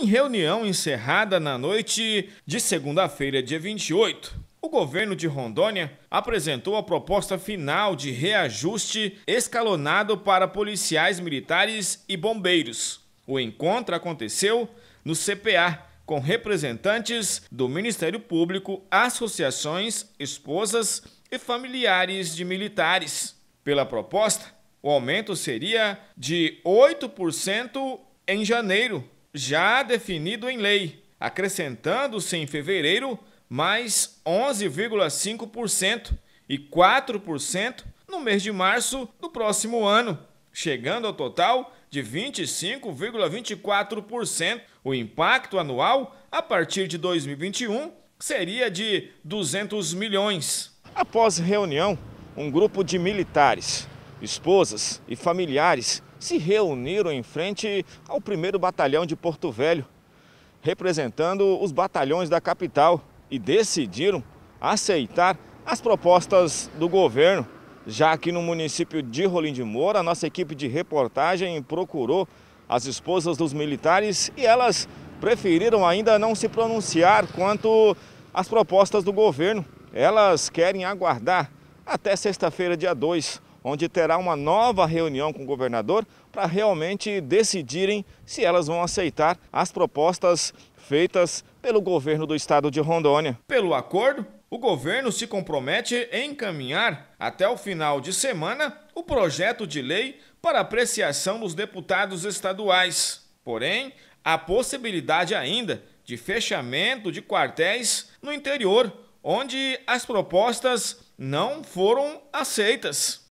Em reunião encerrada na noite de segunda-feira, dia 28, o governo de Rondônia apresentou a proposta final de reajuste escalonado para policiais militares e bombeiros. O encontro aconteceu no CPA, com representantes do Ministério Público, associações, esposas e familiares de militares. Pela proposta, o aumento seria de 8% em janeiro já definido em lei, acrescentando-se em fevereiro mais 11,5% e 4% no mês de março do próximo ano, chegando ao total de 25,24%. O impacto anual a partir de 2021 seria de 200 milhões. Após reunião, um grupo de militares, esposas e familiares se reuniram em frente ao 1 Batalhão de Porto Velho, representando os batalhões da capital e decidiram aceitar as propostas do governo. Já aqui no município de Rolim de Moura, a nossa equipe de reportagem procurou as esposas dos militares e elas preferiram ainda não se pronunciar quanto às propostas do governo. Elas querem aguardar até sexta-feira, dia 2, onde terá uma nova reunião com o governador para realmente decidirem se elas vão aceitar as propostas feitas pelo governo do estado de Rondônia. Pelo acordo, o governo se compromete a encaminhar até o final de semana o projeto de lei para apreciação dos deputados estaduais. Porém, há possibilidade ainda de fechamento de quartéis no interior, onde as propostas não foram aceitas.